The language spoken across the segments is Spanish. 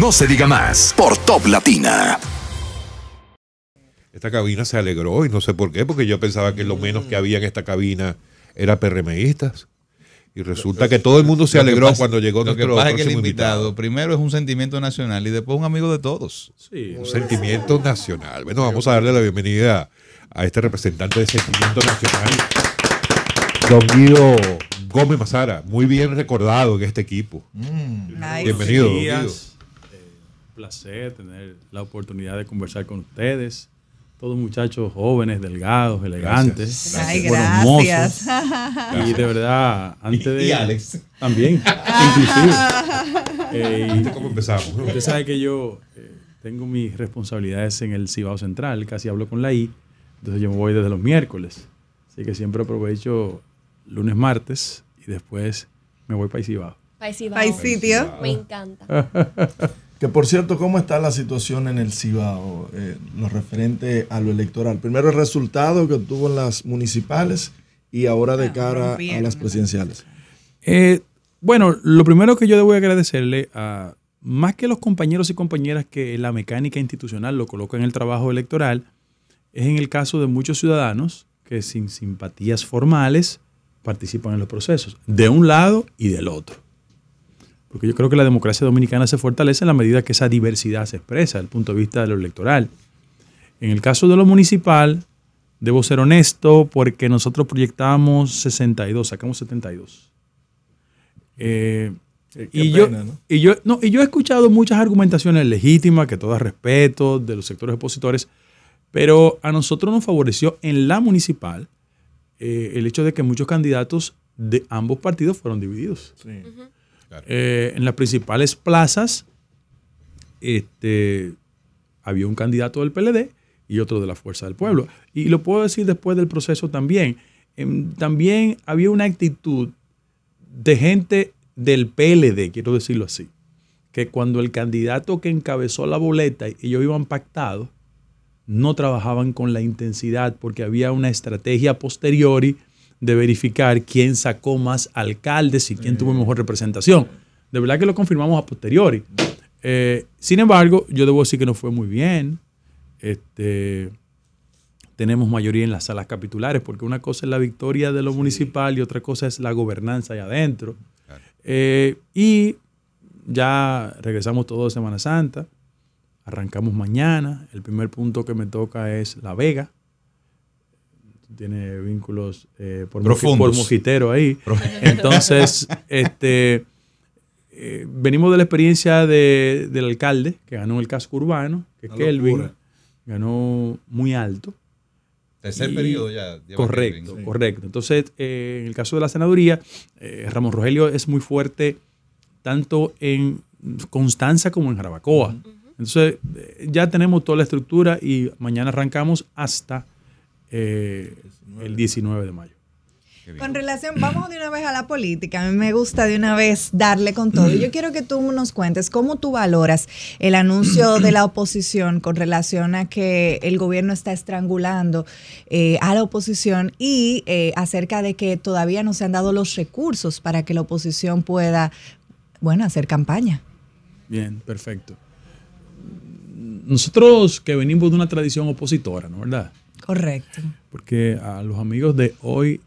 No se diga más por Top Latina. Esta cabina se alegró y no sé por qué, porque yo pensaba que lo menos que había en esta cabina era PRMistas. Y resulta que todo el mundo se alegró cuando llegó nuestro el invitado, Primero es un sentimiento nacional y después un amigo de todos. Un sentimiento nacional. Bueno, vamos a darle la bienvenida a este representante de sentimiento nacional, don Guido Gómez Mazara. Muy bien recordado en este equipo. Mm. Bienvenido, don Guido placer tener la oportunidad de conversar con ustedes. Todos muchachos jóvenes, delgados, elegantes, Y de verdad, antes de. Y, Alex. También, inclusive. Eh, ¿Cómo empezamos? Usted sabe que yo eh, tengo mis responsabilidades en el Cibao Central, casi hablo con la I, entonces yo me voy desde los miércoles. Así que siempre aprovecho lunes, martes y después me voy para el Cibao. el sitio Me encanta. Que por cierto, ¿cómo está la situación en el Cibao, eh, lo referente a lo electoral? Primero el resultado que obtuvo en las municipales y ahora de cara a las presidenciales. Eh, bueno, lo primero que yo debo agradecerle a más que los compañeros y compañeras que la mecánica institucional lo coloca en el trabajo electoral, es en el caso de muchos ciudadanos que sin simpatías formales participan en los procesos, de un lado y del otro. Porque yo creo que la democracia dominicana se fortalece en la medida que esa diversidad se expresa desde el punto de vista de lo electoral. En el caso de lo municipal, debo ser honesto porque nosotros proyectamos 62, sacamos 72. Eh, y, yo, y, yo, yo he escuchado muchas argumentaciones legítimas, que todas respeto, de los sectores opositores, pero a nosotros nos favoreció en la municipal eh, el hecho de que muchos candidatos de ambos partidos fueron divididos. Sí. Eh, en las principales plazas este, había un candidato del PLD y otro de la Fuerza del Pueblo. Y lo puedo decir después del proceso también. Em, también había una actitud de gente del PLD, quiero decirlo así, que cuando el candidato que encabezó la boleta y ellos iban pactados, no trabajaban con la intensidad porque había una estrategia posteriori de verificar quién sacó más alcaldes y quién tuvo mm. mejor representación. De verdad que lo confirmamos a posteriori. Eh, sin embargo, yo debo decir que no fue muy bien. Este, tenemos mayoría en las salas capitulares, porque una cosa es la victoria de lo municipal y otra cosa es la gobernanza allá adentro. Eh, y ya regresamos todos de Semana Santa, arrancamos mañana, el primer punto que me toca es La Vega, tiene vínculos eh, por, ahí. Entonces, este, eh, venimos de la experiencia del alcalde que ganó el casco urbano, que es Kelvin ganó muy alto. Tercer periodo ya. Correcto, correcto. Entonces, eh, en el caso de la senaduría, Ramón Rogelio es muy fuerte tanto en Constanza como en Jarabacoa. Entonces, ya tenemos toda la estructura y mañana arrancamos hasta eh, el 19 de mayo. Con relación, vamos de una vez a la política. A mí me gusta de una vez darle con todo. Yo quiero que tú nos cuentes cómo tú valoras el anuncio de la oposición con relación a que el gobierno está estrangulando eh, a la oposición y eh, acerca de que todavía no se han dado los recursos para que la oposición pueda, bueno, hacer campaña. Bien, perfecto. Nosotros que venimos de una tradición opositora, ¿no es verdad? Correcto. Porque a los amigos de hoy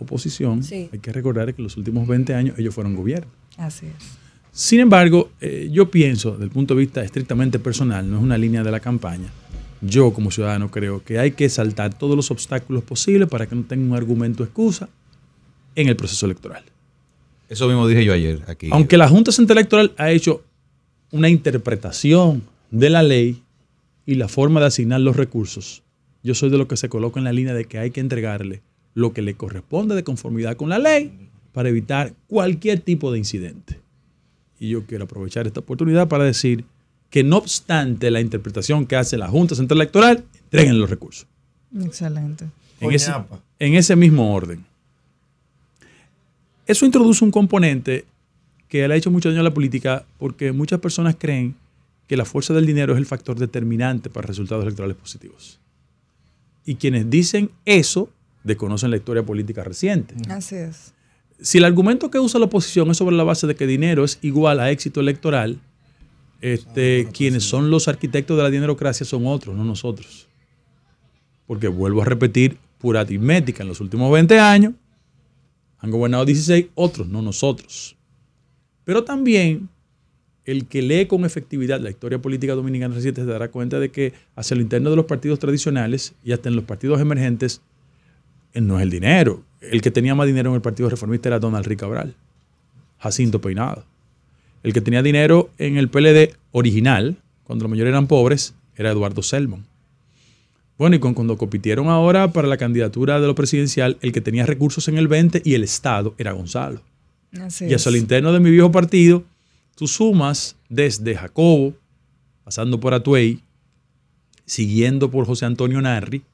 oposición, hay que recordar que los últimos 20 años ellos fueron gobierno. Así es. Sin embargo, eh, yo pienso, desde el punto de vista estrictamente personal, no es una línea de la campaña, yo como ciudadano creo que hay que saltar todos los obstáculos posibles para que no tenga un argumento excusa en el proceso electoral. Eso mismo dije yo ayer aquí. Aunque la Junta Central Electoral ha hecho una interpretación de la ley y la forma de asignar los recursos, yo soy de los que se coloca en la línea de que hay que entregarle lo que le corresponde de conformidad con la ley para evitar cualquier tipo de incidente. Y yo quiero aprovechar esta oportunidad para decir que no obstante la interpretación que hace la Junta Central Electoral, entreguen los recursos. Excelente. En ese, en ese mismo orden. Eso introduce un componente que le ha hecho mucho daño a la política porque muchas personas creen que la fuerza del dinero es el factor determinante para resultados electorales positivos. Y quienes dicen eso desconocen la historia política reciente. Así es. Si el argumento que usa la oposición es sobre la base de que dinero es igual a éxito electoral, este, ah, quienes pues son los arquitectos de la dinerocracia son otros, no nosotros. Porque vuelvo a repetir, pura aritmética, en los últimos 20 años han gobernado 16 otros, no nosotros. Pero también el que lee con efectividad la historia política dominicana reciente se dará cuenta de que hacia el interno de los partidos tradicionales y hasta en los partidos emergentes eh, no es el dinero. El que tenía más dinero en el Partido Reformista era Donald Rick Cabral, Jacinto Peinado. El que tenía dinero en el PLD original, cuando los mayores eran pobres, era Eduardo Selmon. Bueno, y cuando compitieron ahora para la candidatura de lo presidencial, el que tenía recursos en el 20 y el Estado era Gonzalo. y hacia el interno de mi viejo partido, Tú sumas desde Jacobo, pasando por Atuey, siguiendo por José Antonio Narri,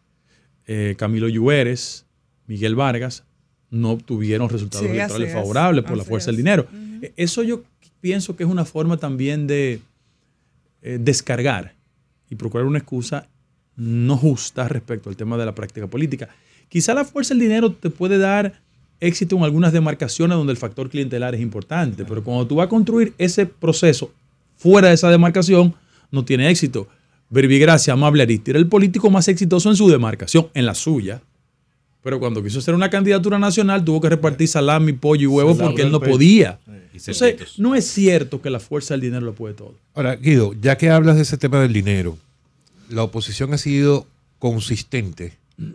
eh, Camilo Lluérez, Miguel Vargas, no obtuvieron resultados electorales favorables por la fuerza del dinero. E, eso yo pienso que es una forma también de eh, descargar y procurar una excusa no justa respecto al tema de la práctica política. Quizá la fuerza del dinero te puede dar éxito en algunas demarcaciones donde el factor clientelar es importante, pero cuando tú vas a construir ese proceso fuera de esa demarcación, no tiene éxito. Verbigracia, amable Aristi, era el político más exitoso en su demarcación, en la suya. Pero cuando quiso hacer una candidatura nacional, tuvo que repartir salami, pollo y huevo porque él no podía. Entonces, no es cierto que la fuerza del dinero lo puede todo. Ahora, Guido, ya que hablas de ese tema del dinero, la oposición ha sido consistente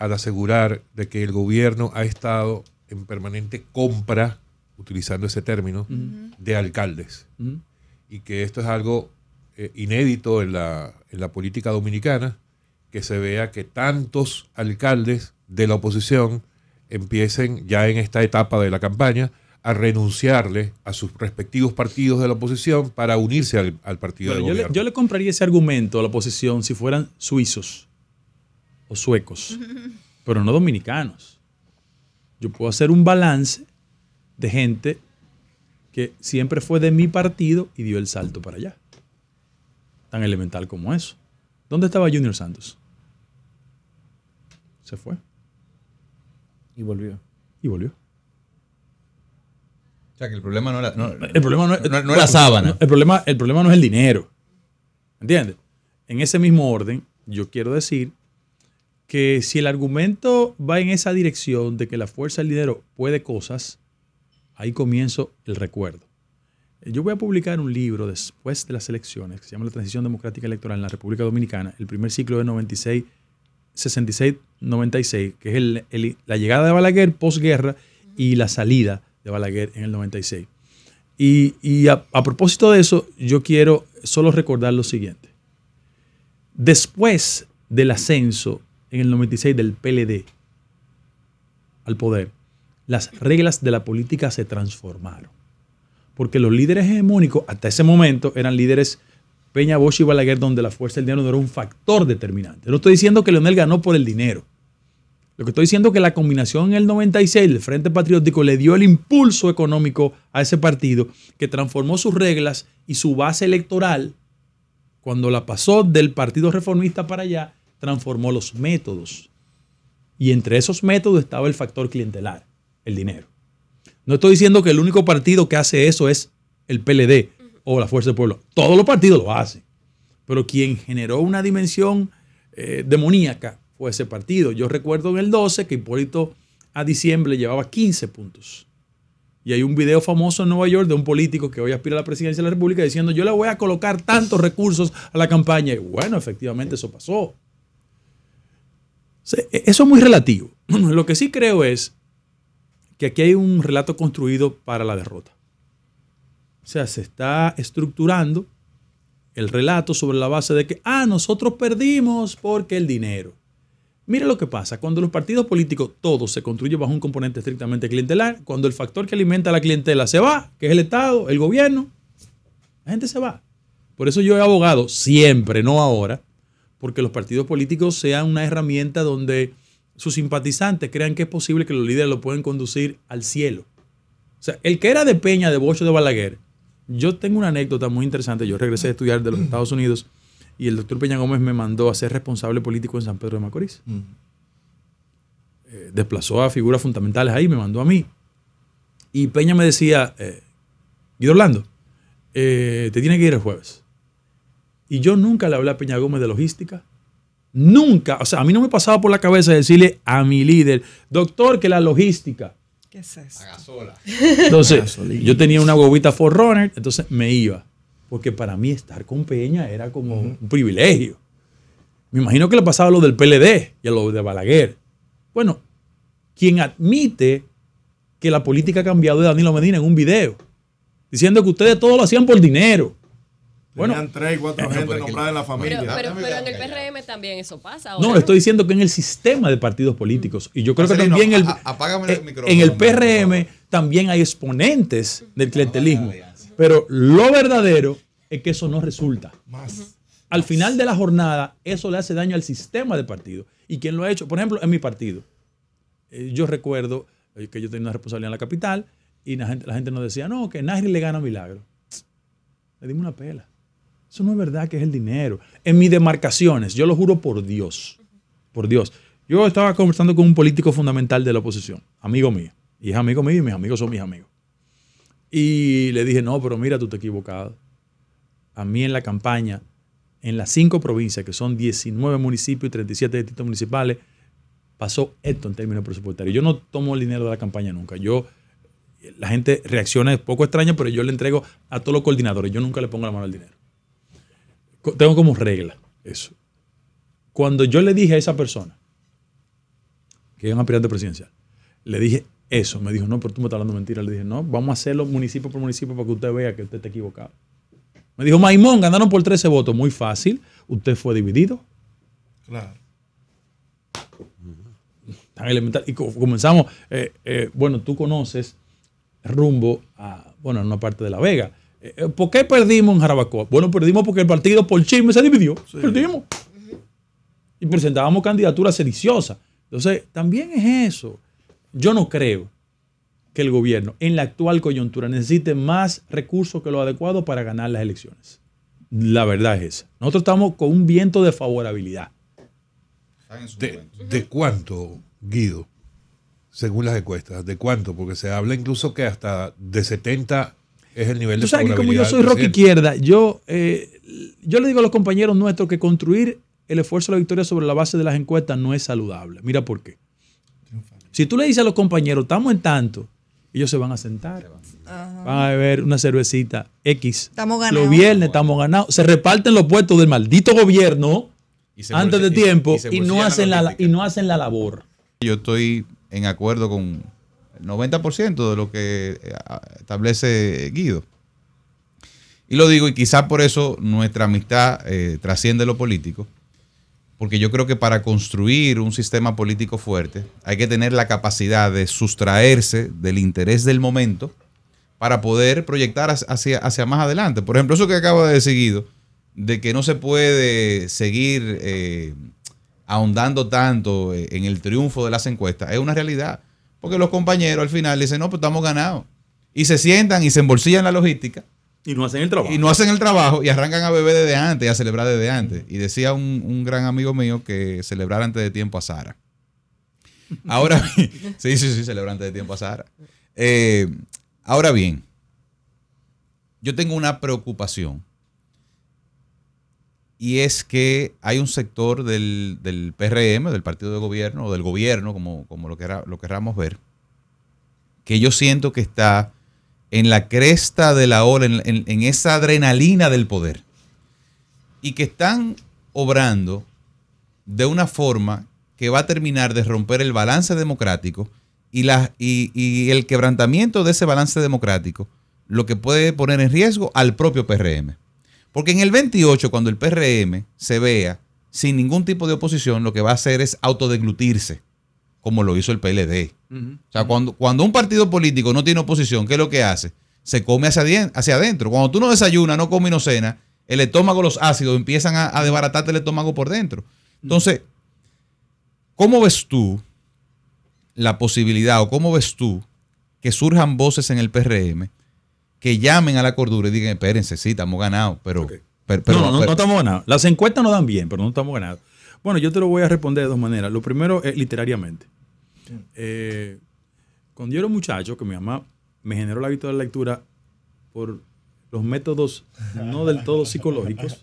al asegurar de que el gobierno ha estado en permanente compra, utilizando ese término, de alcaldes. Y que esto es algo eh, inédito en la, política dominicana, que se vea que tantos alcaldes de la oposición empiecen ya en esta etapa de la campaña a renunciarle a sus respectivos partidos de la oposición para unirse al, partido yo le compraría ese argumento a la oposición si fueran suizos o suecos, pero no dominicanos. Yo puedo hacer un balance de gente que siempre fue de mi partido y dio el salto para allá. Tan elemental como eso. ¿Dónde estaba Junior Santos? Se fue. Y volvió. Y volvió. O sea, que el problema no era, el problema no, era la sábana. El problema, el problema no es el dinero. ¿Entiendes? En ese mismo orden, yo quiero decir que si el argumento va en esa dirección de que la fuerza del dinero puede cosas, ahí comienzo el recuerdo. Eh, yo voy a publicar un libro después de las elecciones que se llama La Transición Democrática Electoral en la República Dominicana, el primer ciclo de 96, 66, 96, que es la llegada de Balaguer posguerra y la salida de Balaguer en el 96. Y, a propósito de eso, yo quiero solo recordar lo siguiente. Después del ascenso en el 96 del PLD al poder, las reglas de la política se transformaron. Porque los líderes hegemónicos hasta ese momento eran líderes Peña, Bosch y Balaguer, donde la fuerza del dinero era un factor determinante. No estoy diciendo que Leonel ganó por el dinero. Lo que estoy diciendo es que la combinación en el 96 del Frente Patriótico le dio el impulso económico a ese partido que transformó sus reglas y su base electoral cuando la pasó del Partido Reformista para allá transformó los métodos. Y entre esos métodos estaba el factor clientelar, el dinero. No estoy diciendo que el único partido que hace eso es el PLD o la Fuerza del Pueblo. Todos los partidos lo hacen. Pero quien generó una dimensión eh, demoníaca fue ese partido. Yo recuerdo en el 12 que Hipólito a diciembre llevaba 15 puntos. Y hay un video famoso en Nueva York de un político que hoy aspira a la presidencia de la República diciendo yo le voy a colocar tantos recursos a la campaña. Y bueno, efectivamente eso pasó. E-, eso es muy relativo. Lo que sí creo es que aquí hay un relato construido para la derrota. O sea, se está estructurando el relato sobre la base de que, ah, nosotros perdimos porque el dinero. Mira lo que pasa, cuando los partidos políticos, todo se construye bajo un componente estrictamente clientelar, cuando el factor que alimenta a la clientela se va, que es el Estado, el gobierno, la gente se va. Por eso yo he abogado siempre, no ahora, porque los partidos políticos sean una herramienta donde sus simpatizantes crean que es posible que los líderes lo pueden conducir al cielo. O sea, el que era de Peña, de Bocho, de Balaguer, yo tengo una anécdota muy interesante. Yo regresé a estudiar de los Estados Unidos y el doctor Peña Gómez me mandó a ser responsable político en San Pedro de Macorís. Eh, desplazó a figuras fundamentales ahí, me mandó a mí. Y Peña me decía, Guido eh, Orlando, eh, te tiene que ir el jueves. Y yo nunca le hablé a Peña Gómez de logística. Nunca, o sea, a mí no me pasaba por la cabeza decirle a mi líder, doctor, que la logística. ¿Qué es eso? Agasola. Entonces, yo tenía una huevita Forerunner, entonces me iba. Porque para mí estar con Peña era como un privilegio. Me imagino que le pasaba lo del PLD y a lo de Balaguer. Bueno, quien admite que la política ha cambiado de Danilo Medina en un video, diciendo que ustedes todos lo hacían por dinero. Bueno, Tenían tres, cuatro gente nombrada en la familia. Pero, en el PRM también eso pasa. No, estoy diciendo que en el sistema de partidos políticos. Y yo creo que también el, eh, micrófono, en el PRM también hay exponentes del clientelismo. Pero lo verdadero es que eso no resulta. Más. Al final de la jornada, eso le hace daño al sistema de partido. ¿Y quién lo ha hecho? Por ejemplo, en mi partido. Eh, yo recuerdo eh, que yo tenía una responsabilidad en la capital y la gente, nos decía, no, que Nagri le gana a Milagro. Le dimos una pela. Eso no es verdad que es el dinero. En mis demarcaciones, yo lo juro por Dios, por Dios. Yo estaba conversando con un político fundamental de la oposición, amigo mío, y es amigo mío y mis amigos son mis amigos. Y le dije, no, pero mira, tú te equivocas. equivocado. A mí en la campaña, en las cinco provincias, que son 19 municipios y 37 distritos municipales, pasó esto en términos presupuestarios. Yo no tomo el dinero de la campaña nunca. Yo, la gente reacciona es poco extraña, pero yo le entrego a todos los coordinadores. Yo nunca le pongo la mano al dinero tengo como regla eso. Cuando yo le dije a esa persona, que a un aspirante presidencial, le dije eso. Me dijo, no, pero tú me estás hablando mentira. Le dije, no, vamos a hacerlo municipio por municipio para que usted vea que usted está equivocado. Me dijo, Maimón, ganaron por 13 votos. Muy fácil. Usted fue dividido. Claro. Tan elemental. Y comenzamos. Eh, eh, bueno, tú conoces rumbo a, bueno, en una parte de La Vega. Eh, ¿Por qué perdimos en Jarabacoa? Bueno, perdimos porque el partido por chisme se dividió. Perdimos. Y presentábamos candidaturas sediciosas. Entonces, también es eso. Yo no creo que el gobierno en la actual coyuntura necesite más recursos que lo adecuado para ganar las elecciones. La verdad es esa. Nosotros estamos con un viento de favorabilidad. ¿De, de cuánto, Guido? Según las encuestas, ¿de cuánto? Porque se habla incluso que hasta de 70 es el nivel de Tú sabes que como yo soy rock izquierda, yo, eh, yo le digo a los compañeros nuestros que construir el esfuerzo de la victoria sobre la base de las encuestas no es saludable. Mira por qué. Si tú le dices a los compañeros, estamos en tanto, ellos se van a sentar. Van a beber una cervecita X. Estamos ganados. Los viernes estamos ganados. Se reparten los puestos del maldito gobierno antes de tiempo y, no hacen y no hacen la labor. Yo estoy en acuerdo con, 90% de lo que eh, establece Guido. Y lo digo, y quizás por eso nuestra amistad eh, trasciende lo político, porque yo creo que para construir un sistema político fuerte hay que tener la capacidad de sustraerse del interés del momento para poder proyectar hacia, más adelante. Por ejemplo, eso que acaba de decir Guido, de que no se puede seguir eh, ahondando tanto en el triunfo de las encuestas, es una realidad. Porque los compañeros al final dicen, no, pues estamos ganados. Y se sientan y se embolsillan la logística. Y no hacen el trabajo. Y no hacen el trabajo y arrancan a beber desde antes y a celebrar desde antes. Y decía un, gran amigo mío que celebrar antes de tiempo a Sara. Ahora bien, sí, sí, sí, celebrar antes de tiempo a Sara. Eh, ahora bien, yo tengo una preocupación y es que hay un sector del, del, PRM, del partido de gobierno, o del gobierno, como, como lo, queramos querramos ver, que yo siento que está en la cresta de la ola, en, esa adrenalina del poder, y que están obrando de una forma que va a terminar de romper el balance democrático y, y, y el quebrantamiento de ese balance democrático, lo que puede poner en riesgo al propio PRM. Porque en el 28, cuando el PRM se vea sin ningún tipo de oposición, lo que va a hacer es autodeglutirse, como lo hizo el PLD. O sea, cuando, cuando un partido político no tiene oposición, ¿qué es lo que hace? Se come hacia, adentro. Cuando tú no desayunas, no comes y no cena el estómago, los ácidos empiezan a, a desbaratarte el estómago por dentro. Entonces, ¿cómo ves tú la posibilidad o cómo ves tú que surjan voces en el PRM que llamen a la cordura y digan, espérense, sí, estamos ganados, pero... no, no, estamos ganados. Las encuestas no dan bien, pero no estamos ganados. Bueno, yo te lo voy a responder de dos maneras. Lo primero es literariamente. Eh, cuando yo era un muchacho, que mi mamá me generó el hábito de la lectura por los métodos no del todo psicológicos,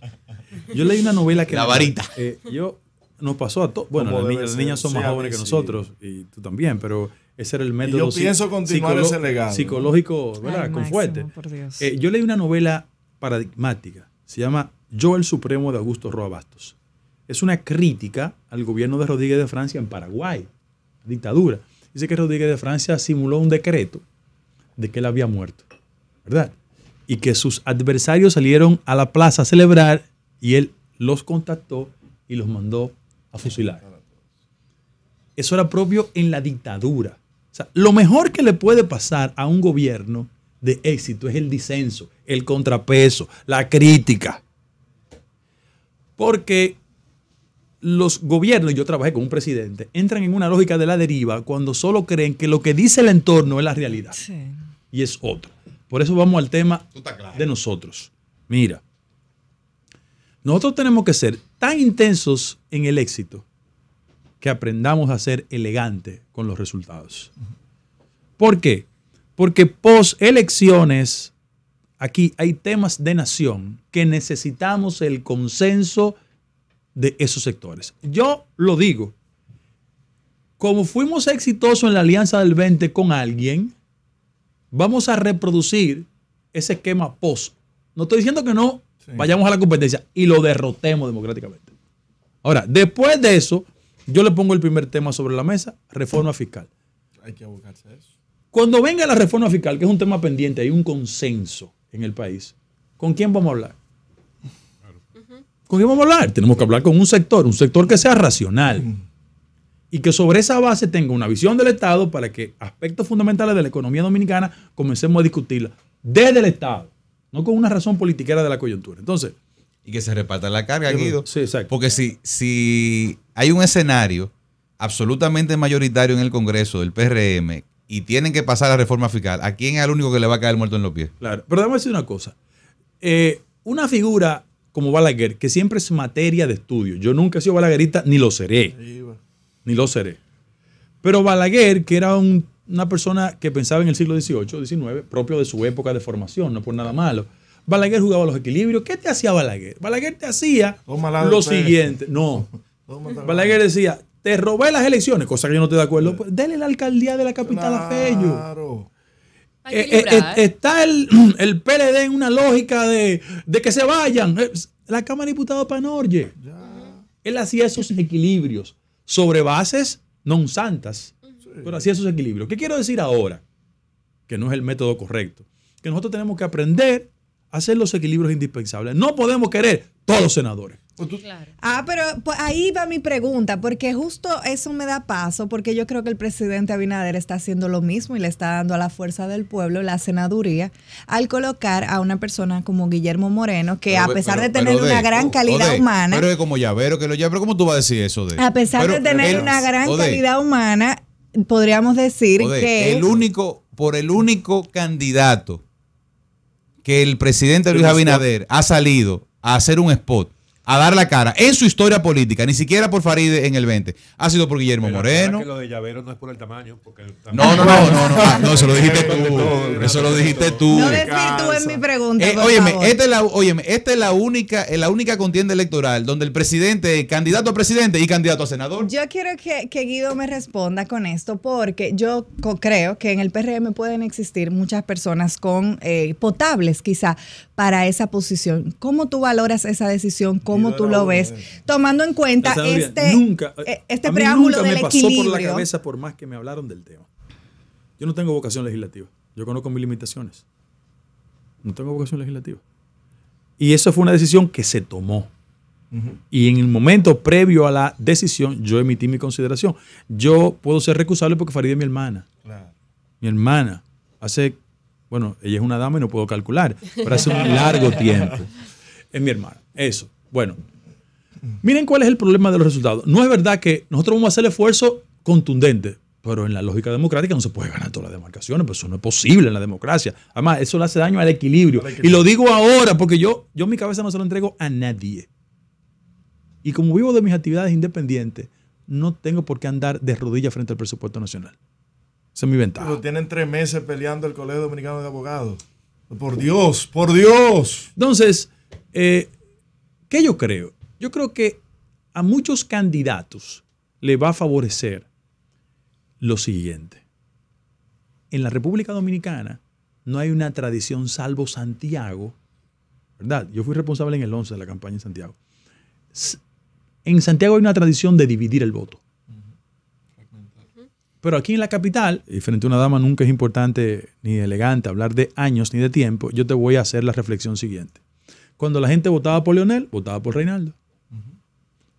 yo leí una novela que... La varita. Eh, yo, nos pasó a todos. Bueno, las niñas, son más jóvenes que nosotros, y tú también, pero ese era el método. Y yo pienso continuar ese legado. Psicológico, ¿verdad? Con fuerte. Eh, yo leí una novela paradigmática. Se llama Yo el Supremo de Augusto Roa Bastos. Es una crítica al gobierno de Rodríguez de Francia en Paraguay, dictadura. Dice que Rodríguez de Francia simuló un decreto de que él había muerto, ¿verdad? Y que sus adversarios salieron a la plaza a celebrar y él los contactó y los mandó a fusilar. Eso era propio en la dictadura lo mejor que le puede pasar a un gobierno de éxito es el disenso, el contrapeso, la crítica. Porque los gobiernos, yo trabajé con un presidente, entran en una lógica de la deriva cuando solo creen que lo que dice el entorno es la realidad. Y es otro. Por eso vamos al tema de nosotros. Mira, nosotros tenemos que ser tan intensos en el éxito que aprendamos a ser elegante... con los resultados. ¿Por qué? Porque post elecciones, aquí hay temas de nación que necesitamos el consenso de esos sectores. Yo lo digo, como fuimos exitosos en la Alianza del 20 con alguien, vamos a reproducir ese esquema post. No estoy diciendo que no vayamos a la competencia y lo derrotemos democráticamente. Ahora, después de eso, yo le pongo el primer tema sobre la mesa, reforma fiscal. Hay que abocarse a eso. Cuando venga la reforma fiscal, que es un tema pendiente, hay un consenso en el país. ¿Con quién vamos a hablar? Claro. ¿Con quién vamos a hablar? Tenemos que hablar con un sector, un sector que sea racional y que sobre esa base tenga una visión del Estado para que aspectos fundamentales de la economía dominicana comencemos a discutirla desde el Estado, no con una razón politiquera de la coyuntura. Entonces, y que se reparta la carga, Guido. Porque si, hay un escenario absolutamente mayoritario en el Congreso del PRM y tienen que pasar la reforma fiscal, ¿a quién es el único que le va a caer muerto en los pies? Claro, pero déjame decir una cosa. Eh, una figura como Balaguer, que siempre es materia de estudio, yo nunca he sido balaguerista, ni lo seré, ni lo seré. Pero Balaguer, que era una persona que pensaba en el siglo XVIII, XIX, propio de su época de formación, no por nada malo, Balaguer jugaba los equilibrios. ¿Qué te hacía Balaguer? Balaguer te hacía lo siguiente. No. Balaguer decía, te robé las elecciones, cosa que yo no estoy de acuerdo. Pues, dele la alcaldía de la capital a Fello. Eh, eh, eh, está el, PLD en una lógica de, que se vayan. La Cámara de Diputados Panorje. Él hacía esos equilibrios sobre bases non santas, pero hacía esos equilibrios. ¿Qué quiero decir ahora? Que no es el método correcto. Que nosotros tenemos que aprender hacer los equilibrios indispensables. No podemos querer todos los senadores. Ah, pero pues, ahí va mi pregunta, porque justo eso me da paso, porque yo creo que el presidente Abinader está haciendo lo mismo y le está dando a la fuerza del pueblo la senaduría al colocar a una persona como Guillermo Moreno, que a pesar de tener una gran calidad humana. Pero es como llavero, que lo pero ¿cómo tú vas a decir eso? De? A pesar de tener una gran calidad humana, podríamos decir que. El único, por el único candidato que el presidente Luis Abinader ha salido a hacer un spot a dar la cara en su historia política, ni siquiera por Faride en el 20. Ha sido por Guillermo Moreno. lo de Llavero no es por el tamaño. no, no, no, no, ah, eso lo dijiste tú. Eso lo dijiste tú. No decir tú en mi pregunta. Eh, óyeme, Esta es la, óyeme, esta la única, la única contienda electoral donde el presidente, candidato a presidente y candidato a senador. Yo quiero que, Guido me responda con esto, porque yo creo que en el PRM pueden existir muchas personas con eh, potables, quizá, para esa posición. ¿Cómo tú valoras esa decisión? ¿Cómo cómo tú lo ves, tomando en cuenta este, nunca, eh, este preámbulo nunca me pasó por la cabeza por más que me hablaron del tema. Yo no tengo vocación legislativa. Yo conozco mis limitaciones. No tengo vocación legislativa. Y eso fue una decisión que se tomó. Y en el momento previo a la decisión, yo emití mi consideración. Yo puedo ser recusable porque Farideh es mi hermana. Mi hermana hace, bueno, ella es una dama y no puedo calcular, pero hace un largo tiempo. Es mi hermana. Eso. Bueno, miren cuál es el problema de los resultados. No es verdad que nosotros vamos a hacer el esfuerzo contundente, pero en la lógica democrática no se puede ganar todas las demarcaciones, pues eso no es posible en la democracia. Además, eso le hace daño al equilibrio. Y lo digo ahora porque yo, yo mi cabeza no se lo entrego a nadie. Y como vivo de mis actividades independientes, no tengo por qué andar de rodillas frente al presupuesto nacional. Esa es mi ventaja. Pero tienen tres meses peleando el Colegio Dominicano de Abogados. Por Dios, por Dios. Entonces, eh, ¿Qué yo creo? Yo creo que a muchos candidatos le va a favorecer lo siguiente. En la República Dominicana no hay una tradición salvo Santiago, ¿verdad? Yo fui responsable en el 11 de la campaña en Santiago. En Santiago hay una tradición de dividir el voto. Pero aquí en la capital, y frente a una dama nunca es importante ni elegante hablar de años ni de tiempo, yo te voy a hacer la reflexión siguiente. Cuando la gente votaba por Leonel, votaba por Reinaldo.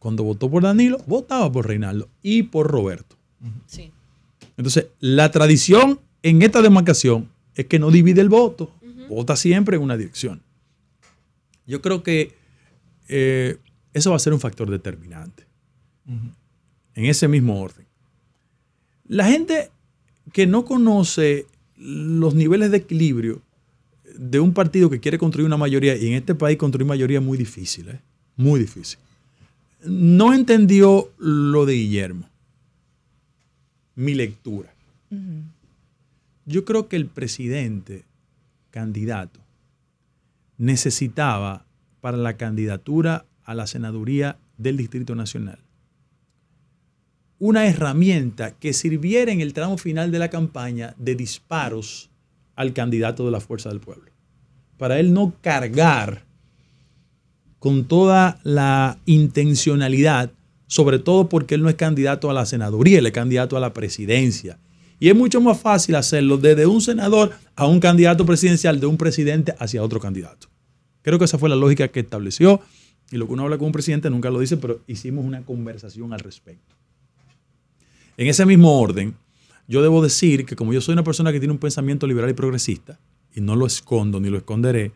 Cuando votó por Danilo, votaba por Reinaldo y por Roberto. Entonces, la tradición en esta demarcación es que no divide el voto, vota siempre en una dirección. Yo creo que eh, eso va a ser un factor determinante. En ese mismo orden. La gente que no conoce los niveles de equilibrio de un partido que quiere construir una mayoría, y en este país construir mayoría es muy difícil, ¿eh? muy difícil. No entendió lo de Guillermo, mi lectura. Yo creo que el presidente candidato necesitaba para la candidatura a la senaduría del Distrito Nacional una herramienta que sirviera en el tramo final de la campaña de disparos al candidato de la Fuerza del Pueblo para él no cargar con toda la intencionalidad, sobre todo porque él no es candidato a la senaduría, él es candidato a la presidencia. Y es mucho más fácil hacerlo desde un senador a un candidato presidencial, de un presidente hacia otro candidato. Creo que esa fue la lógica que estableció. Y lo que uno habla con un presidente nunca lo dice, pero hicimos una conversación al respecto. En ese mismo orden, yo debo decir que como yo soy una persona que tiene un pensamiento liberal y progresista, y no lo escondo ni lo esconderé,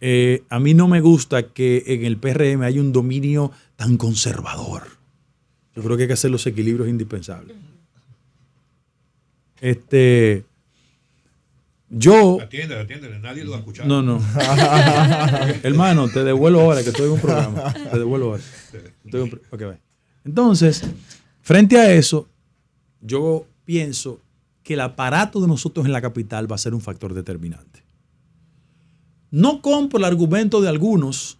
eh, a mí no me gusta que en el PRM haya un dominio tan conservador. Yo creo que hay que hacer los equilibrios indispensables. Este, yo. Atiende, atiende, nadie lo ha escuchado. No, no. Hermano, te devuelvo ahora que estoy en un programa. Te devuelvo ahora. Entonces, frente a eso, yo pienso el aparato de nosotros en la capital va a ser un factor determinante. No compro el argumento de algunos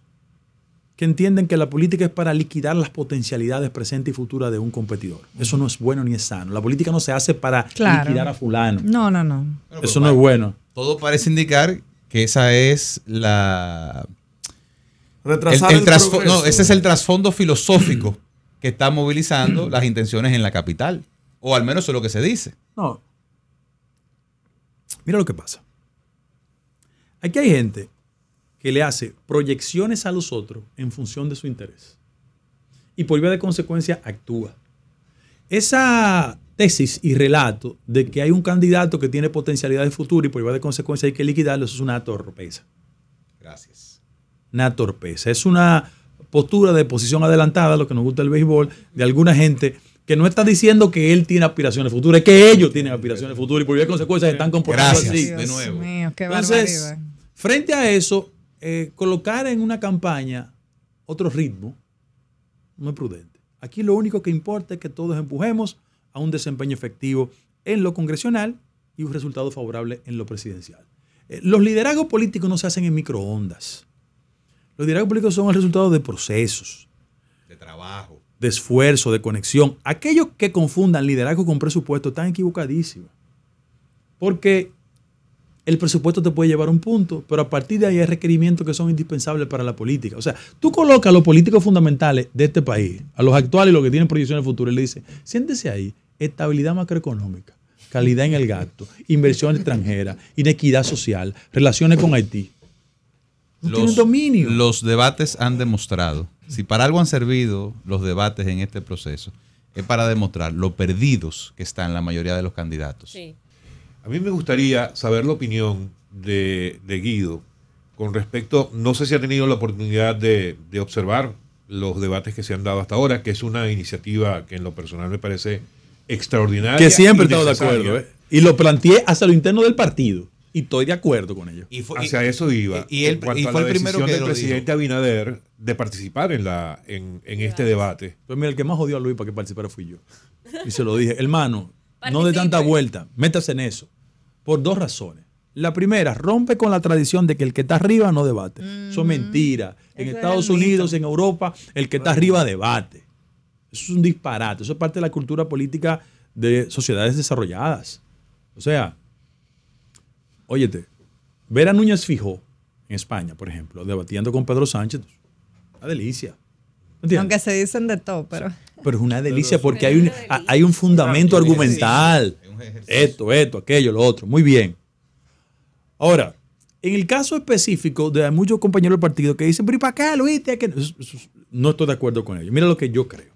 que entienden que la política es para liquidar las potencialidades presentes y futuras de un competidor. Eso no es bueno ni es sano. La política no se hace para liquidar a fulano. No, no, no. Eso no es bueno. Todo parece indicar que esa es la... Retrasar el, No, ese es el trasfondo filosófico que está movilizando las intenciones en la capital. O al menos es lo que se dice. No, Mira lo que pasa. Aquí hay gente que le hace proyecciones a los otros en función de su interés. Y por vía de consecuencia actúa. Esa tesis y relato de que hay un candidato que tiene potencialidad de futuro y por vía de consecuencia hay que liquidarlo, eso es una torpeza. Gracias. Una torpeza. Es una postura de posición adelantada, lo que nos gusta el béisbol, de alguna gente que no está diciendo que él tiene aspiraciones futuras, es que ellos tienen aspiraciones futuras y por vía consecuencias están comportándose así. de nuevo. Entonces, frente a eso, eh, colocar en una campaña otro ritmo no es prudente. Aquí lo único que importa es que todos empujemos a un desempeño efectivo en lo congresional y un resultado favorable en lo presidencial. Eh, los liderazgos políticos no se hacen en microondas. Los liderazgos políticos son el resultado de procesos, de trabajo de esfuerzo, de conexión. Aquellos que confundan liderazgo con presupuesto están equivocadísimos. Porque el presupuesto te puede llevar a un punto, pero a partir de ahí hay requerimientos que son indispensables para la política. O sea, tú colocas a los políticos fundamentales de este país, a los actuales y los que tienen proyecciones futuras, y le dices, siéntese ahí, estabilidad macroeconómica, calidad en el gasto, inversión extranjera, inequidad social, relaciones con Haití. No los, dominio. Los debates han demostrado si para algo han servido los debates en este proceso, es para demostrar lo perdidos que están la mayoría de los candidatos. A mí me gustaría saber la opinión de, Guido con respecto, no sé si ha tenido la oportunidad de, observar los debates que se han dado hasta ahora, que es una iniciativa que en lo personal me parece extraordinaria. Que siempre he estado de acuerdo. ¿eh? Y lo planteé hasta lo interno del partido. Y estoy de acuerdo con ellos. Y Hacia eso iba. Y, fue el primero del presidente Abinader de participar en, la, en, este debate. Pues mira, el que más jodió a Luis para que participara fui yo. Y se lo dije, hermano, no de tanta vuelta, métase en eso. Por dos razones. La primera, rompe con la tradición de que el que está arriba no debate. Eso es mm. mentira. En Estados Unidos, en Europa, el que está arriba debate. Eso es un disparate. Eso es parte de la cultura política de sociedades desarrolladas. O sea, óyete, ver a Núñez Fijó en España, por ejemplo, debatiendo con Pedro Sánchez, una delicia. Aunque se dicen de todo, pero. Pero es una delicia porque hay un, hay un fundamento argumental. Esto, esto, aquello, lo otro. Muy bien. Ahora, en el caso específico de muchos compañeros del partido que dicen, pero ¿y para qué, Luis? No estoy de acuerdo con ellos. Mira lo que yo creo.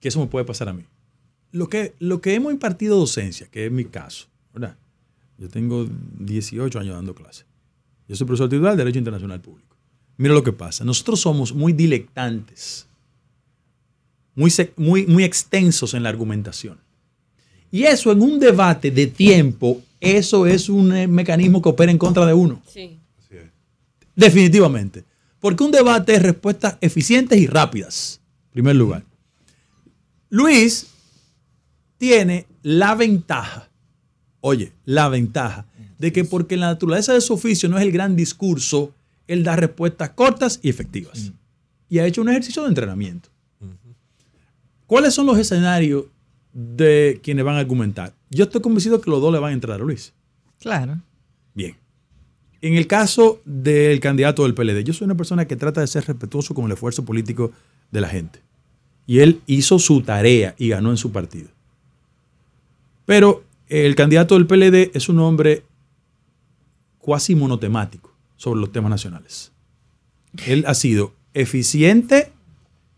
Que eso me puede pasar a mí. Lo que, lo que hemos impartido docencia, que es mi caso, ¿verdad? Yo tengo 18 años dando clase Yo soy profesor titular de Derecho Internacional Público. Mira lo que pasa. Nosotros somos muy dilectantes, muy, muy, muy extensos en la argumentación. Y eso en un debate de tiempo, eso es un eh, mecanismo que opera en contra de uno. Sí. Definitivamente. Porque un debate es respuestas eficientes y rápidas, en primer lugar. Luis tiene la ventaja Oye, la ventaja de que porque la naturaleza de su oficio no es el gran discurso, él da respuestas cortas y efectivas. Y ha hecho un ejercicio de entrenamiento. ¿Cuáles son los escenarios de quienes van a argumentar? Yo estoy convencido que los dos le van a entrar a Luis. Claro. Bien. En el caso del candidato del PLD, yo soy una persona que trata de ser respetuoso con el esfuerzo político de la gente. Y él hizo su tarea y ganó en su partido. Pero el candidato del PLD es un hombre cuasi monotemático sobre los temas nacionales. Él ha sido eficiente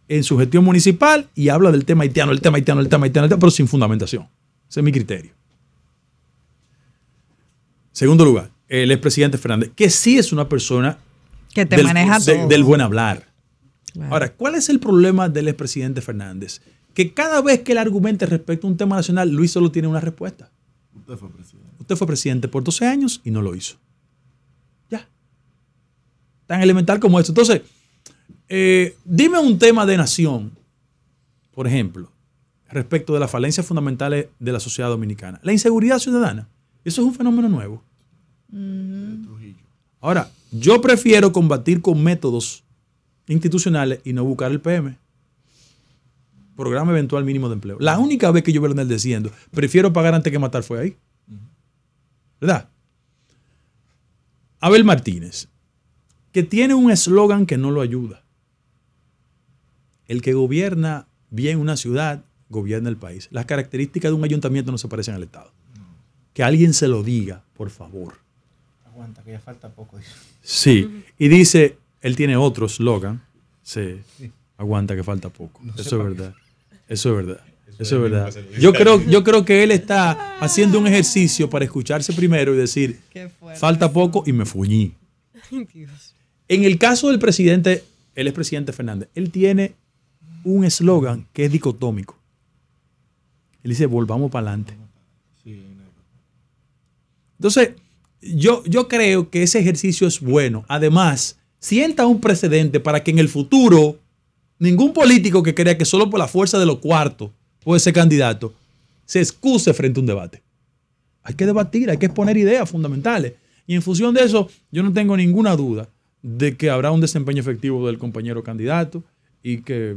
en su gestión municipal y habla del tema haitiano, el tema haitiano, el tema haitiano, el pero sin fundamentación. Ese es mi criterio. Segundo lugar, el expresidente Fernández, que sí es una persona que del, del buen hablar. Ahora, ¿cuál es el problema del expresidente Fernández? Que cada vez que él argumente respecto a un tema nacional, Luis solo tiene una respuesta. Usted fue presidente. por 12 años y no lo hizo. Ya. Tan elemental como esto. Entonces, eh, dime un tema de nación, por ejemplo, respecto de las falencias fundamentales de la sociedad dominicana. La inseguridad ciudadana. Eso es un fenómeno nuevo. Ahora, yo prefiero combatir con métodos institucionales y no buscar el PM programa eventual mínimo de empleo. La única vez que yo veo a Leonel diciendo, prefiero pagar antes que matar, fue ahí. ¿Verdad? Abel Martínez, que tiene un eslogan que no lo ayuda. El que gobierna bien una ciudad, gobierna el país. Las características de un ayuntamiento no se parecen al Estado. Que alguien se lo diga, por favor. Aguanta, que ya falta poco. Sí, y dice, él tiene otro eslogan, sí, aguanta que falta poco. Eso es verdad. Eso es verdad. Eso es verdad. Yo creo, yo creo que él está haciendo un ejercicio para escucharse primero y decir, falta poco y me fuñí. En el caso del presidente, él es presidente Fernández, él tiene un eslogan que es dicotómico. Él dice, volvamos para adelante. Entonces, yo, yo creo que ese ejercicio es bueno. Además, sienta un precedente para que en el futuro ningún político que crea que solo por la fuerza de los cuartos puede ser candidato se excuse frente a un debate. Hay que debatir, hay que exponer ideas fundamentales. Y en función de eso, yo no tengo ninguna duda de que habrá un desempeño efectivo del compañero candidato y que,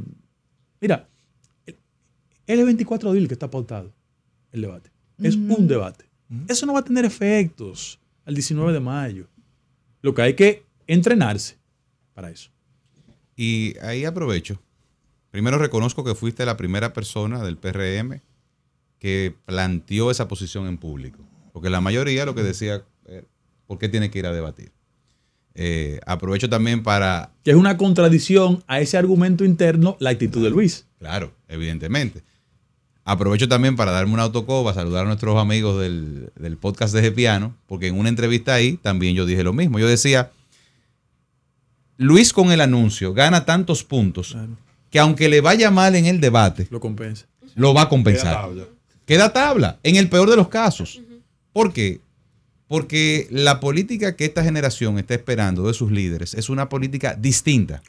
mira, el 24 de abril que está pautado el debate. Es un debate. Eso no va a tener efectos al 19 de mayo. Lo que hay que entrenarse para eso. Y ahí aprovecho. Primero reconozco que fuiste la primera persona del PRM que planteó esa posición en público. Porque la mayoría lo que decía, ¿por qué tiene que ir a debatir? Eh, aprovecho también para... Que es una contradicción a ese argumento interno, la actitud de Luis. Claro, evidentemente. Aprovecho también para darme una autocoba, saludar a nuestros amigos del, podcast de Piano, porque en una entrevista ahí también yo dije lo mismo. Yo decía, Luis con el anuncio gana tantos puntos que aunque le vaya mal en el debate, lo compensa. Lo va a compensar. Queda tabla. Queda tabla en el peor de los casos. ¿Por qué? Porque la política que esta generación está esperando de sus líderes es una política distinta.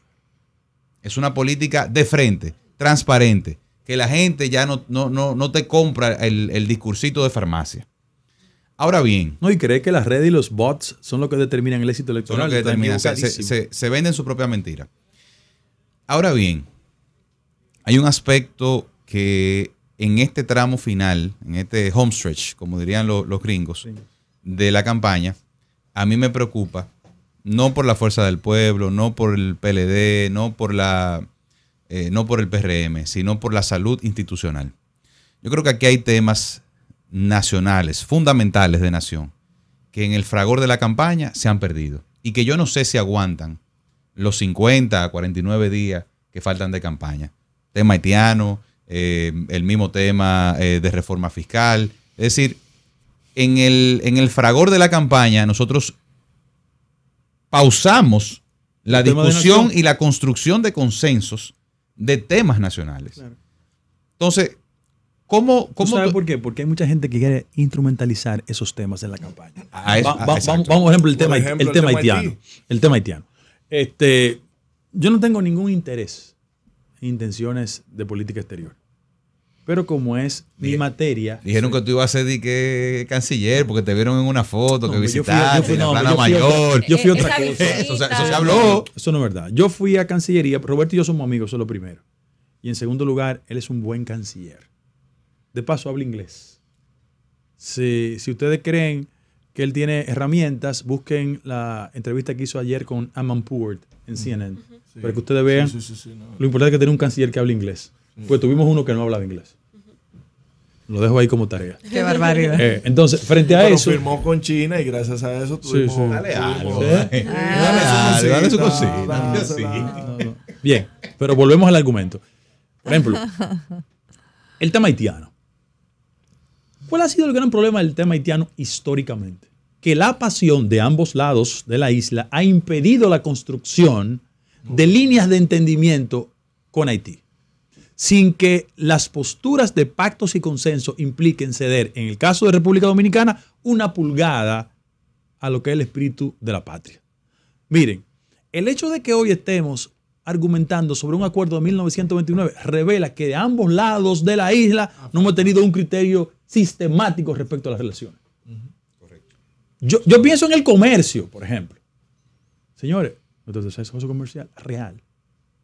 Es una política de frente, transparente, que la gente ya no, no, te compra el discursito de farmacia. Ahora bien. No, y cree que las redes y los bots son lo que determinan el éxito electoral. Que se, se, se, venden su propia mentira. Ahora bien, hay un aspecto que en este tramo final, en este homestretch, como dirían los gringos, de la campaña, a mí me preocupa, no por la fuerza del pueblo, no por el PLD, no por, la, eh, no por el PRM, sino por la salud institucional. Yo creo que aquí hay temas nacionales, fundamentales de nación, que en el fragor de la campaña se han perdido y que yo no sé si aguantan los 50 a 49 días que faltan de campaña. Tema haitiano, eh, el mismo tema eh, de reforma fiscal. Es decir, en el, fragor de la campaña nosotros pausamos la discusión y la construcción de consensos de temas nacionales. Entonces, ¿Cómo, cómo sabes por qué? Porque hay mucha gente que quiere instrumentalizar esos temas en la campaña. Ah, vamos a, vamos, por ejemplo, el tema, el, tema haitiano. El tema haitiano. Este, yo no tengo ningún interés en intenciones de política exterior. Pero como es mi materia. Dijeron que tú ibas a ser canciller porque te vieron en una foto, que visitaste, la plana mayor. yo fui otra, cosa. Eso, eso, se habló. Eso no es verdad. Yo fui a Cancillería. Roberto y yo somos amigos, eso es lo primero. Y en segundo lugar, él es un buen canciller de paso habla inglés. Si, ustedes creen que él tiene herramientas, busquen la entrevista que hizo ayer con Amman Poort en CNN, para que ustedes vean lo importante que tiene un canciller que habla inglés. Pues tuvimos uno que no hablaba inglés. Lo dejo ahí como tarea. Qué barbaridad. Eh, entonces, frente a eso. firmó con China y gracias a eso tuvimos. Dale algo. Dale su cocina. Dale Bien, pero volvemos al argumento. Por ejemplo, el tema haitiano. ¿Cuál ha sido el gran problema del tema haitiano históricamente? Que la pasión de ambos lados de la isla ha impedido la construcción de líneas de entendimiento con Haití, sin que las posturas de pactos y consenso impliquen ceder, en el caso de República Dominicana, una pulgada a lo que es el espíritu de la patria. Miren, el hecho de que hoy estemos argumentando sobre un acuerdo de 1929 revela que de ambos lados de la isla no hemos tenido un criterio sistemático respecto a las relaciones. Correcto. Yo, pienso en el comercio, por ejemplo. Señores, entonces un socio comercial real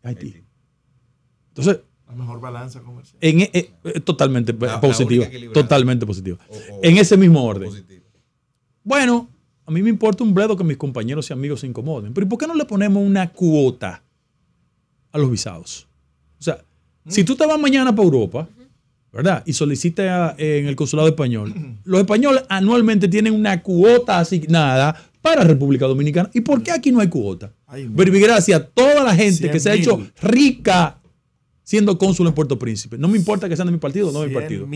Haití. Entonces. La mejor balanza comercial. Eh, eh, totalmente, positiva, totalmente positiva. en ese mismo orden. Bueno, a mí me importa un bledo que mis compañeros y amigos se incomoden. Pero por qué no le ponemos una cuota? a los visados. O sea, si tú te vas mañana para Europa, ¿verdad? Y solicitas en el consulado español, los españoles anualmente tienen una cuota asignada para República Dominicana. ¿Y por qué aquí no hay cuota? Verbigracia, a toda la gente que se ha hecho rica siendo cónsul en Puerto Príncipe. No me importa que sean de mi partido o no de mi partido.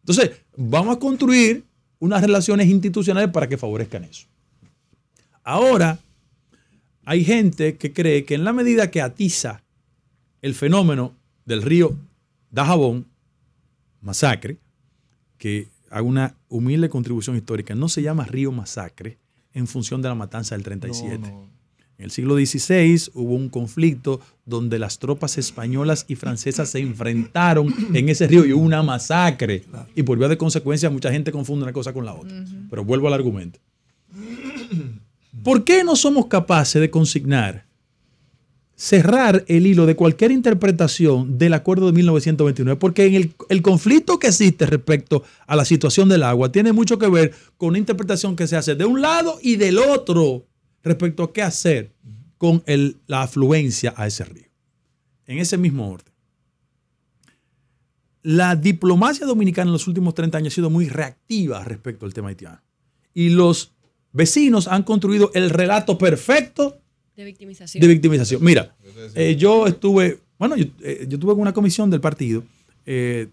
Entonces, vamos a construir unas relaciones institucionales para que favorezcan eso. Ahora, hay gente que cree que en la medida que atiza el fenómeno del río Dajabón, masacre, que hago una humilde contribución histórica, no se llama río masacre en función de la matanza del 37. En el siglo XVI hubo un conflicto donde las tropas españolas y francesas se enfrentaron en ese río y hubo una masacre. Y por vía de consecuencia mucha gente confunde una cosa con la otra. Pero vuelvo al argumento. ¿Por qué no somos capaces de consignar cerrar el hilo de cualquier interpretación del acuerdo de 1929, porque el, conflicto que existe respecto a la situación del agua tiene mucho que ver con una interpretación que se hace de un lado y del otro respecto a qué hacer con la afluencia a ese río. En ese mismo orden. La diplomacia dominicana en los últimos 30 años ha sido muy reactiva respecto al tema haitiano. Y los vecinos han construido el relato perfecto de victimización. De victimización. Mira, yo eh, estuve, bueno, yo, eh, yo, estuve con una comisión del partido eh,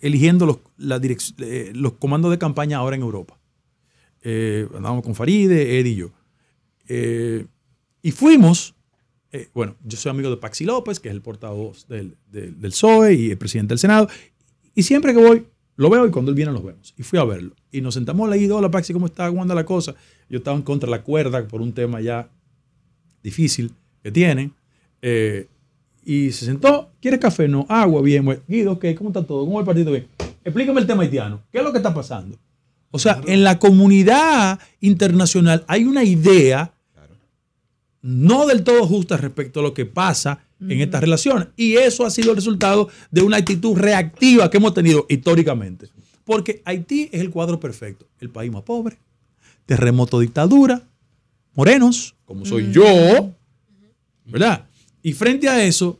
eligiendo los, los comandos de campaña ahora en Europa. andábamos con Faride, Ed y yo. y fuimos, bueno, yo soy amigo de Paxi López, que es el portavoz del, del, PSOE y el presidente del Senado. Y siempre que voy, lo veo y cuando él viene los vemos. Y fui a verlo. Y nos sentamos, ahí, hola Paxi, ¿cómo está? ¿Cómo la cosa? Yo estaba en contra de la cuerda por un tema ya difícil que tienen. Eh, y se sentó, quiere café? No, agua, bien, Guido, ¿cómo está todo? ¿Cómo va el partido? Bien. Explícame el tema haitiano. ¿Qué es lo que está pasando? O sea, en la comunidad internacional hay una idea no del todo justa respecto a lo que pasa en estas relaciones. Y eso ha sido el resultado de una actitud reactiva que hemos tenido históricamente. Porque Haití es el cuadro perfecto. El país más pobre, terremoto dictadura, morenos, como soy mm. yo, ¿verdad? Y frente a eso,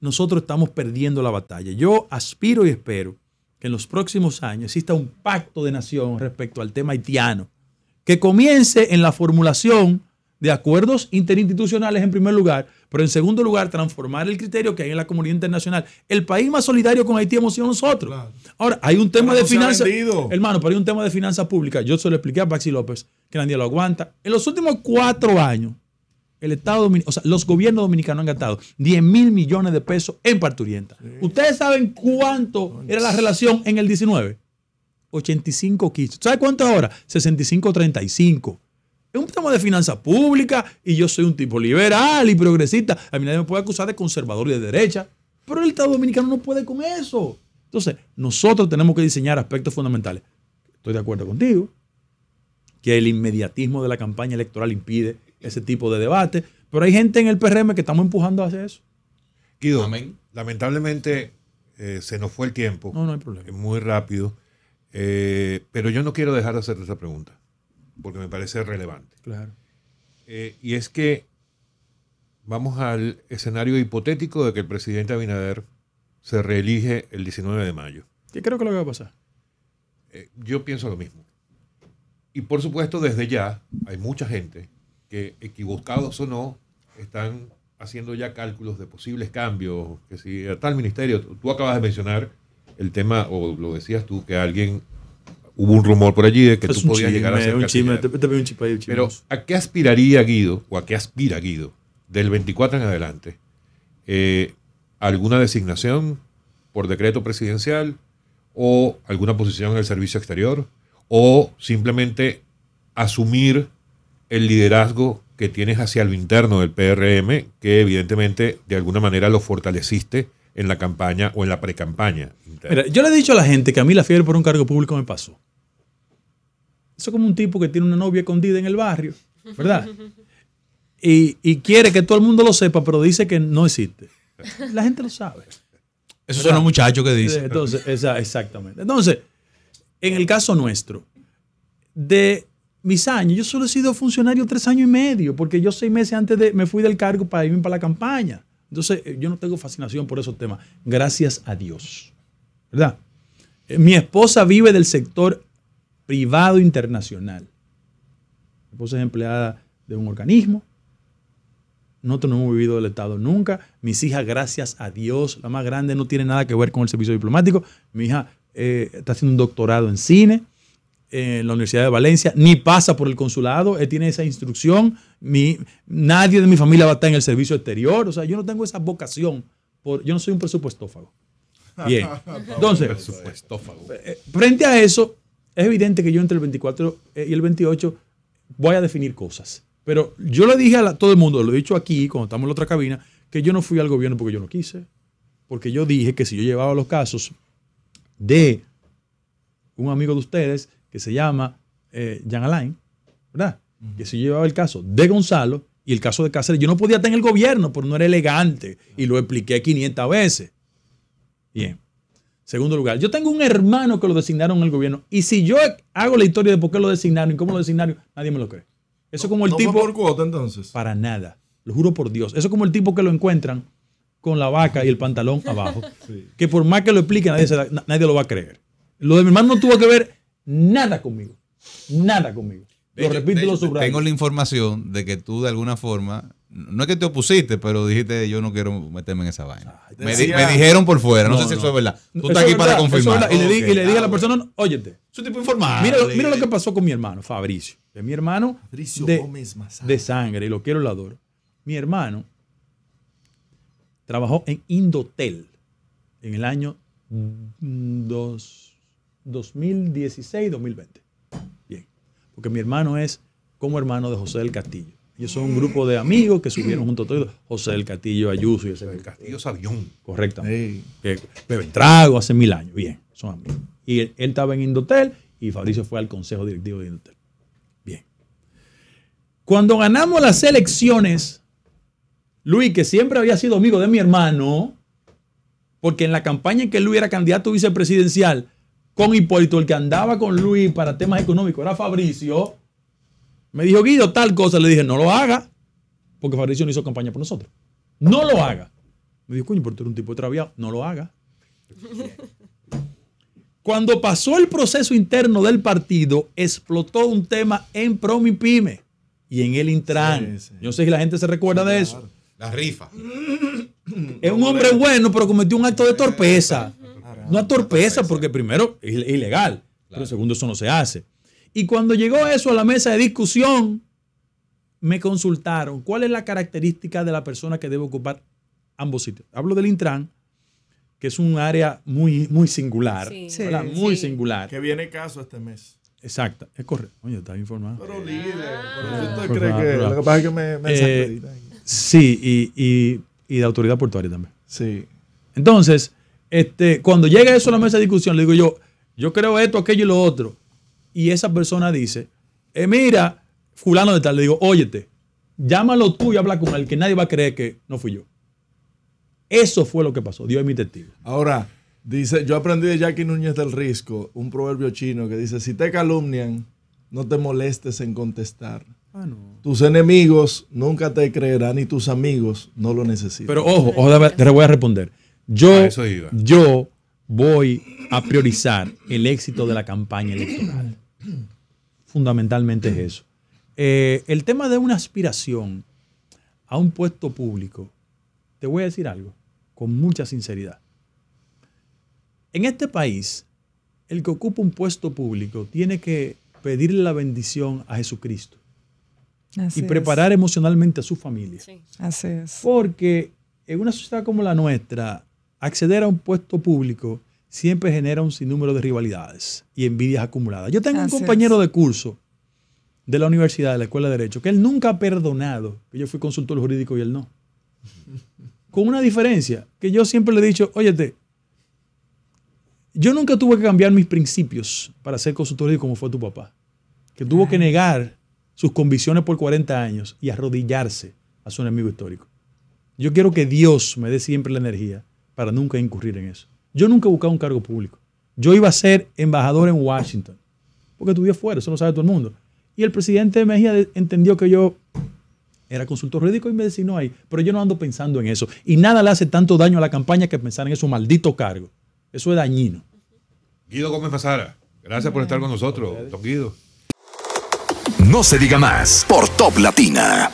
nosotros estamos perdiendo la batalla. Yo aspiro y espero que en los próximos años exista un pacto de nación respecto al tema haitiano, que comience en la formulación de acuerdos interinstitucionales en primer lugar, pero en segundo lugar transformar el criterio que hay en la comunidad internacional. El país más solidario con Haití hemos sido nosotros. Ahora, hay un tema de finanzas. Hermano, pero hay un tema de finanzas públicas. Yo se lo expliqué a Baxi López, que nadie lo aguanta. En los últimos cuatro años, el Estado o sea, los gobiernos dominicanos han gastado 10 mil millones de pesos en parturienta. ¿Ustedes saben cuánto era la relación en el 19? 85-15. ¿Sabe cuánto ahora? 65-35. Es un tema de finanzas públicas y yo soy un tipo liberal y progresista. A mí nadie me puede acusar de conservador y de derecha. Pero el Estado dominicano no puede con eso. Entonces, nosotros tenemos que diseñar aspectos fundamentales. Estoy de acuerdo contigo que el inmediatismo de la campaña electoral impide ese tipo de debate, pero hay gente en el PRM que estamos empujando a hacer eso. Guido, lamentablemente eh, se nos fue el tiempo. No, no hay problema. Muy rápido. Eh, pero yo no quiero dejar de hacer esa pregunta porque me parece relevante. Claro. Eh, y es que vamos al escenario hipotético de que el presidente Abinader se reelige el 19 de mayo. ¿Qué creo que lo va a pasar? Eh, yo pienso lo mismo. Y por supuesto, desde ya hay mucha gente que, equivocados o no, están haciendo ya cálculos de posibles cambios. Que si el tal ministerio, tú acabas de mencionar el tema, o lo decías tú, que alguien Hubo un rumor por allí de que tú podías llegar a ser un Pero ¿a qué aspiraría Guido o a qué aspira Guido del 24 en adelante? Eh, ¿Alguna designación por decreto presidencial o alguna posición en el servicio exterior o simplemente asumir el liderazgo que tienes hacia lo interno del PRM que evidentemente de alguna manera lo fortaleciste? en la campaña o en la precampaña. Mira, yo le he dicho a la gente que a mí la fiebre por un cargo público me pasó. Eso es como un tipo que tiene una novia escondida en el barrio, ¿verdad? Y, y, quiere que todo el mundo lo sepa, pero dice que no existe. La gente lo sabe. Esos son los muchachos que dicen. Entonces, exactamente. Entonces, en el caso nuestro, de mis años, yo solo he sido funcionario tres años y medio, porque yo seis meses antes de me fui del cargo para irme para la campaña. Entonces, eh, yo no tengo fascinación por esos temas. Gracias a Dios. ¿Verdad? Eh, mi esposa vive del sector privado internacional. Mi esposa es empleada de un organismo. Nosotros no hemos vivido del Estado nunca. Mis hijas, gracias a Dios, la más grande no tiene nada que ver con el servicio diplomático. Mi hija eh, está haciendo un doctorado en cine en la Universidad de Valencia, ni pasa por el consulado, él tiene esa instrucción, mi, nadie de mi familia va a estar en el servicio exterior, o sea, yo no tengo esa vocación, por, yo no soy un presupuestófago. Bien, entonces, presupuestófago. Eh, eh, frente a eso, es evidente que yo entre el 24 eh, y el 28 voy a definir cosas, pero yo le dije a todo el mundo, lo he dicho aquí, cuando estamos en la otra cabina, que yo no fui al gobierno porque yo no quise, porque yo dije que si yo llevaba los casos de un amigo de ustedes, que se llama eh, Jan Alain, ¿verdad? Que se llevaba el caso de Gonzalo y el caso de Cáceres. Yo no podía tener el gobierno, porque no era elegante y lo expliqué 500 veces. Bien. Segundo lugar, yo tengo un hermano que lo designaron en el gobierno y si yo hago la historia de por qué lo designaron y cómo lo designaron, nadie me lo cree. Eso como el tipo... por cuota entonces? Para nada, lo juro por Dios. Eso como el tipo que lo encuentran con la vaca y el pantalón abajo, que por más que lo explique nadie, nadie lo va a creer. Lo de mi hermano no tuvo que ver nada conmigo. Nada conmigo. Lo repito lo subrayo. Tengo la información de que tú de alguna forma no es que te opusiste, pero dijiste yo no quiero meterme en esa vaina. Ah, me, dijeron por fuera, no, sé si eso es verdad. Tú estás aquí para confirmar. y, le dije a la persona, óyete. informado. Mira, lo eh. que pasó con mi hermano, Fabricio. mi hermano de, de sangre, y lo quiero y lo adoro. Mi hermano trabajó en Indotel en el año 2000. 2016-2020. Bien, porque mi hermano es como hermano de José del Castillo. Yo es un grupo de amigos que subieron junto a todos. José del Castillo Ayuso y ese del Castillo Sabión. Correctamente. Me trago hace mil años. Bien, son amigos. Y él, él estaba en Indotel y Fabricio fue al consejo directivo de Indotel. Bien. Cuando ganamos las elecciones, Luis, que siempre había sido amigo de mi hermano, porque en la campaña en que Luis era candidato vicepresidencial, con Hipólito, el que andaba con Luis para temas económicos era Fabricio, me dijo, Guido, tal cosa. Le dije, no lo haga, porque Fabricio no hizo campaña por nosotros. No lo haga. Me dijo, coño, pero tú eres un tipo de traviado. No lo haga. Cuando pasó el proceso interno del partido, explotó un tema en Promipyme y en el Intran. Yo sé si la gente se recuerda de eso. La rifa. Es un hombre bueno, pero cometió un acto de torpeza. No torpeza, porque primero es ilegal, pero segundo eso no se hace. Y cuando llegó eso a la mesa de discusión, me consultaron cuál es la característica de la persona que debe ocupar ambos sitios. Hablo del Intran, que es un área muy, muy singular, muy singular. Que viene caso este mes. Exacto, es correcto. Oye, informado. Pero líder, que me, eh, Sí, y, y de autoridad portuaria también. Sí. Entonces, este, cuando llega eso a la mesa de discusión, le digo yo, yo creo esto, aquello y lo otro. Y esa persona dice, eh, mira, fulano de tal, le digo, óyete, llámalo tú y habla con él, que nadie va a creer que no fui yo. Eso fue lo que pasó, Dios es mi testigo. Ahora, dice, yo aprendí de Jackie Núñez del Risco un proverbio chino que dice, si te calumnian, no te molestes en contestar. Ah, tus enemigos nunca te creerán y tus amigos no lo necesitan. Pero ojo, ojo te voy a responder. Yo, yo voy a priorizar el éxito de la campaña electoral. Fundamentalmente es eso. Eh, el tema de una aspiración a un puesto público, te voy a decir algo con mucha sinceridad. En este país, el que ocupa un puesto público tiene que pedirle la bendición a Jesucristo Así y preparar emocionalmente a su familia. Así es. Porque en una sociedad como la nuestra, acceder a un puesto público siempre genera un sinnúmero de rivalidades y envidias acumuladas. Yo tengo un compañero de curso de la universidad, de la Escuela de Derecho, que él nunca ha perdonado, que yo fui consultor jurídico y él no. Con una diferencia, que yo siempre le he dicho, óyete, yo nunca tuve que cambiar mis principios para ser consultor jurídico como fue tu papá, que tuvo que negar sus convicciones por 40 años y arrodillarse a su enemigo histórico. Yo quiero que Dios me dé siempre la energía para nunca incurrir en eso. Yo nunca buscaba un cargo público. Yo iba a ser embajador en Washington, porque tuve fuera, eso lo sabe todo el mundo. Y el presidente Mejía entendió que yo era consultor jurídico y me designó ahí. Pero yo no ando pensando en eso. Y nada le hace tanto daño a la campaña que pensar en ese maldito cargo, Eso es dañino. Guido Gómez Fasara, gracias por estar con nosotros, Guido. No se diga más por Top Latina.